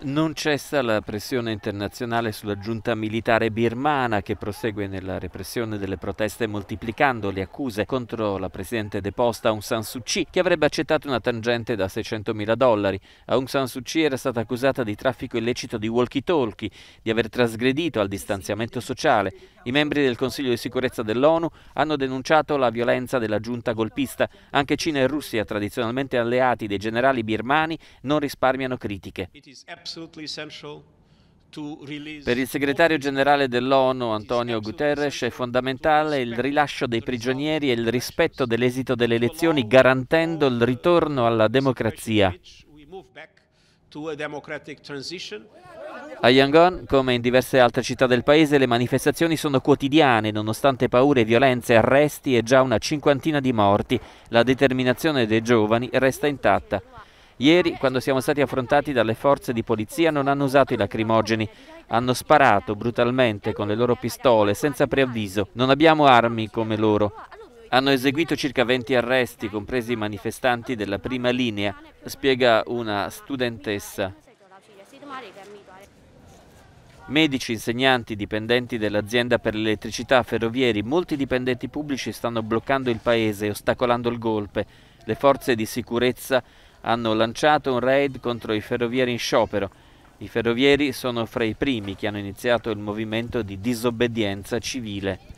Non cessa la pressione internazionale sulla giunta militare birmana che prosegue nella repressione delle proteste moltiplicando le accuse contro la presidente deposta Aung San Suu Kyi che avrebbe accettato una tangente da 600 mila dollari. Aung San Suu Kyi era stata accusata di traffico illecito di walkie-talkie, di aver trasgredito al distanziamento sociale. I membri del Consiglio di sicurezza dell'ONU hanno denunciato la violenza della giunta golpista. Anche Cina e Russia, tradizionalmente alleati dei generali birmani, non risparmiano critiche. Per il segretario generale dell'ONU Antonio Guterres è fondamentale il rilascio dei prigionieri e il rispetto dell'esito delle elezioni garantendo il uh, ritorno alla democrazia. A Yangon, come in diverse altre città del paese, le manifestazioni sono quotidiane, nonostante paure, violenze, arresti e già una cinquantina di morti. La determinazione dei giovani resta intatta. Ieri, quando siamo stati affrontati dalle forze di polizia, non hanno usato i lacrimogeni. Hanno sparato brutalmente con le loro pistole, senza preavviso. Non abbiamo armi come loro. Hanno eseguito circa 20 arresti, compresi i manifestanti della prima linea, spiega una studentessa. Medici, insegnanti, dipendenti dell'azienda per l'elettricità, ferrovieri, molti dipendenti pubblici stanno bloccando il paese, ostacolando il golpe. Le forze di sicurezza hanno lanciato un raid contro i ferrovieri in sciopero. I ferrovieri sono fra i primi che hanno iniziato il movimento di disobbedienza civile.